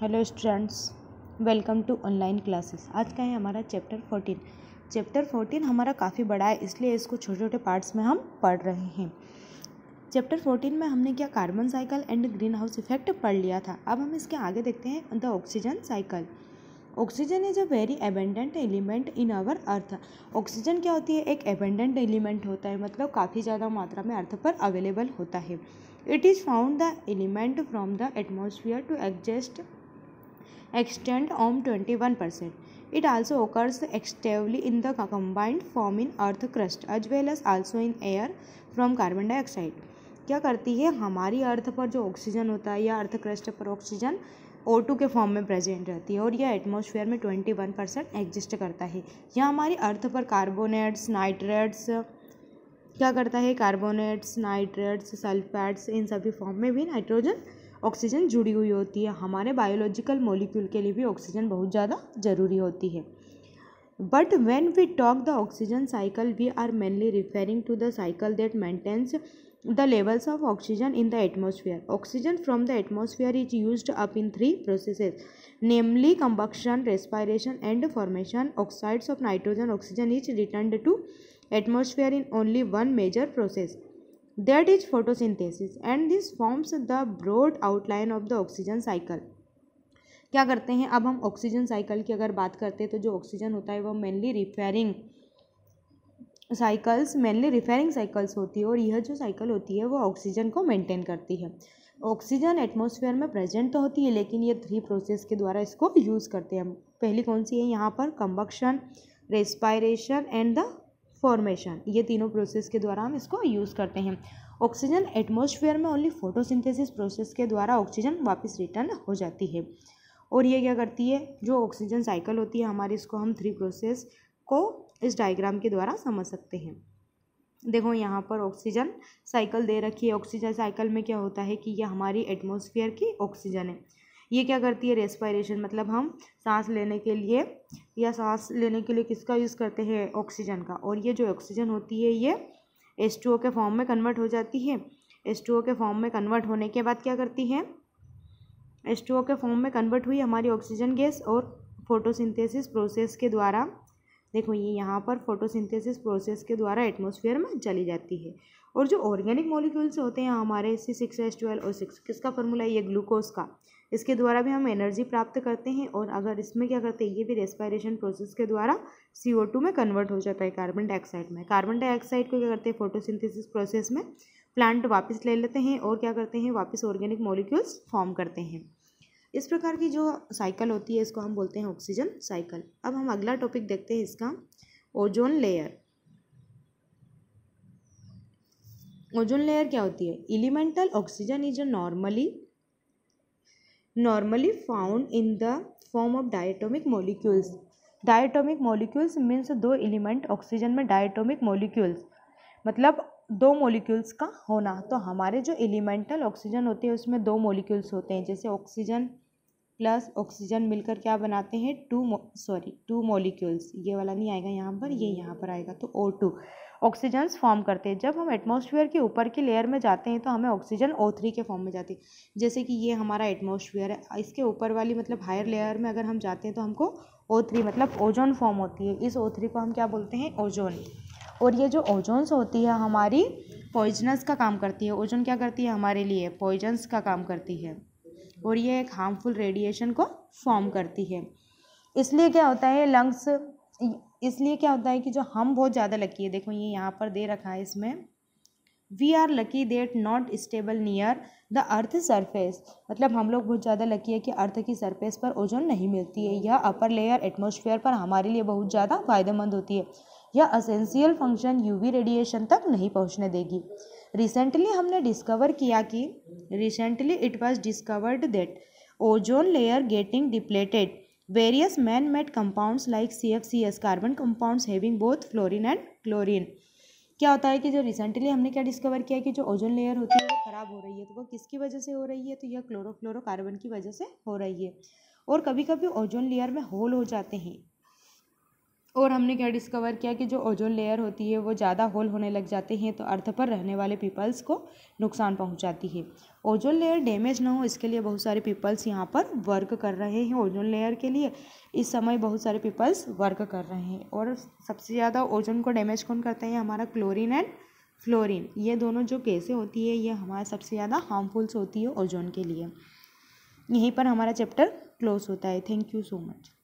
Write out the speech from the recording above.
Hello students welcome to online classes आज का है हमारा चैप्टर फोर्टीन चैप्टर फोर्टीन हमारा काफ़ी बड़ा है इसलिए इसको छोटे छोटे पार्ट्स में हम पढ़ रहे हैं चैप्टर फोर्टीन में हमने क्या carbon cycle and greenhouse effect पढ़ लिया था अब हम इसके आगे देखते हैं the oxygen cycle oxygen is a very abundant element in our earth oxygen क्या होती है एक एबेंडेंट एलिमेंट होता है मतलब काफ़ी ज़्यादा मात्रा में अर्थ पर अवेलेबल होता है it is found the element from the atmosphere to adjust extent om 21%. It also occurs extensively in the combined form in earth crust as well as also in air from carbon dioxide. क्या करती है हमारी अर्थ पर जो oxygen होता है या earth crust पर ऑक्सीजन ओ टू के फॉर्म में प्रेजेंट रहती है और यह एटमोसफेयर में ट्वेंटी वन परसेंट एग्जिस्ट करता है यह हमारी अर्थ पर कार्बोनेट्स नाइट्रेट्स क्या करता है कार्बोनेट्स नाइट्रेट्स सल्फेट्स इन सभी फॉर्म में भी नाइट्रोजन ऑक्सीजन जुड़ी हुई होती है हमारे बायोलॉजिकल मॉलिक्यूल के लिए भी ऑक्सीजन बहुत ज़्यादा ज़रूरी होती है but when we talk the oxygen cycle we are mainly referring to the cycle that maintains the levels of oxygen in the atmosphere oxygen from the atmosphere is use up in three processes namely combustion respiration and formation oxides of nitrogen oxygen is return to atmosphere in only one major process that is photosynthesis and this forms the broad outline of the oxygen cycle क्या करते हैं अब हम oxygen cycle की अगर बात करते हैं तो जो ऑक्सीजन होता है वह mainly referring cycles mainly referring cycles होती है और यह जो साइकिल होती है वो ऑक्सीजन को मेंटेन करती है ऑक्सीजन एटमॉस्फेयर में प्रेजेंट तो होती है लेकिन ये थ्री प्रोसेस के द्वारा इसको यूज़ करते हैं पहली कौन सी है यहाँ पर combustion respiration and the formation ये तीनों प्रोसेस के द्वारा हम इसको यूज़ करते हैं ऑक्सीजन एटमोसफियर में ओनली फोटोसिंथेसिस प्रोसेस के द्वारा ऑक्सीजन वापस रिटर्न हो जाती है और ये क्या करती है जो ऑक्सीजन साइकिल होती है हमारी इसको हम थ्री प्रोसेस को इस डायग्राम के द्वारा समझ सकते हैं देखो यहाँ पर ऑक्सीजन साइकिल दे रखी है ऑक्सीजन साइकिल में क्या होता है कि ये हमारी एटमोसफियर की ऑक्सीजन है ये क्या करती है रेस्पायरेशन मतलब हम सांस लेने के लिए या सांस लेने के लिए किसका यूज़ करते हैं ऑक्सीजन का और ये जो ऑक्सीजन होती है ये एस टू ओ के फॉर्म में कन्वर्ट हो जाती है एस टू ओ के फॉर्म में कन्वर्ट होने के बाद क्या करती है एस टू ओ के फॉर्म में कन्वर्ट हुई हमारी ऑक्सीजन गैस और फोटोसिंथेसिस प्रोसेस के द्वारा देखो ये यहाँ पर फोटोसिंथेसिस प्रोसेस के द्वारा एटमोसफियर में चली जाती है और जो ऑर्गेनिक मॉलिक्यूल्स होते हैं हमारे सी सिक्स एस ट्वेल्व और सिक्स किसका फॉर्मूला है ये ग्लूकोज का इसके द्वारा भी हम एनर्जी प्राप्त करते हैं और अगर इसमें क्या करते हैं ये भी रेस्पायरेशन प्रोसेस के द्वारा सी ओ टू में कन्वर्ट हो जाता है कार्बन डाइऑक्साइड में कार्बन डाइऑक्साइड को क्या करते हैं फोटोसिंथेसिस प्रोसेस में प्लांट वापस ले लेते हैं और क्या करते हैं वापस ऑर्गेनिक मॉलिक्यूल्स फॉर्म करते हैं इस प्रकार की जो साइकिल होती है इसको हम बोलते हैं ऑक्सीजन साइकिल अब हम अगला टॉपिक देखते हैं इसका ओजोन लेयर ओजोन लेयर क्या होती है elemental oxygen is normally normally found in the form of diatomic molecules diatomic molecules means दो एलिमेंट ऑक्सीजन में डायटोमिक मोलिक्यूल्स मतलब दो मोलिक्यूल्स का होना तो हमारे जो एलिमेंटल ऑक्सीजन होते हैं उसमें दो मोलिक्यूल्स होते हैं जैसे ऑक्सीजन प्लस ऑक्सीजन मिलकर क्या बनाते हैं टू सॉरी टू मॉलिक्यूल्स ये वाला नहीं आएगा यहाँ पर ये यहाँ पर आएगा तो ओ टू ऑक्सीजन्स फॉर्म करते हैं जब हम एटमोसफियर के ऊपर की लेयर में जाते हैं तो हमें ऑक्सीजन ओ थ्री के फॉर्म में जाती है जैसे कि ये हमारा एटमोसफियर है इसके ऊपर वाली मतलब हायर लेयर में अगर हम जाते हैं तो हमको ओ थ्री मतलब ओजोन फॉर्म होती है इस ओ थ्री को हम क्या बोलते हैं ओजोन और ये जो ओजोन्स होती है हमारी पॉइजनस का काम करती है ओजोन क्या करती है हमारे लिए पॉइजन्स का काम करती है और ये एक हार्मफुल रेडिएशन को फॉर्म करती है इसलिए क्या होता है लंग्स इसलिए क्या होता है कि जो हम बहुत ज़्यादा लकी है देखो ये यहाँ पर दे रखा है इसमें we are lucky that not stable near the earth surface मतलब हम लोग बहुत ज़्यादा लकी है कि अर्थ की सरफेस पर ओजोन नहीं मिलती है यह अपर लेयर एटमोसफेयर पर हमारे लिए बहुत ज़्यादा फायदेमंद होती है यह असेंशियल फंक्शन यू रेडिएशन तक नहीं पहुँचने देगी रिसेंटली हमने डिस्कवर किया कि recently it was discovered that ozone layer getting depleted various man-made compounds like CFCs carbon compounds having both fluorine and chlorine क्या होता है कि जो रिसेंटली हमने क्या डिस्कवर किया कि जो ओजोन लेयर होती है वो ख़राब हो रही है तो वो किसकी वजह से हो रही है तो यह क्लोरोफ्लोरोकार्बन की वजह से हो रही है और कभी कभी ओजोन लेयर में होल हो जाते हैं और हमने क्या डिस्कवर किया कि जो ओजोन लेयर होती है वो ज़्यादा होल होने लग जाते हैं तो अर्थ पर रहने वाले पीपल्स को नुकसान पहुंचाती है ओजोन लेयर डैमेज ना हो इसके लिए बहुत सारे पीपल्स यहाँ पर वर्क कर रहे हैं ओजोन लेयर के लिए इस समय बहुत सारे पीपल्स वर्क कर रहे हैं और सबसे ज़्यादा ओजोन को डैमेज कौन करते हैं हमारा क्लोरिन एंड फ्लोरिन ये दोनों जो कैसे होती है ये हमारे सबसे ज़्यादा हार्मफुल्स होती है ओजोन के लिए यहीं पर हमारा चैप्टर क्लोज होता है थैंक यू सो मच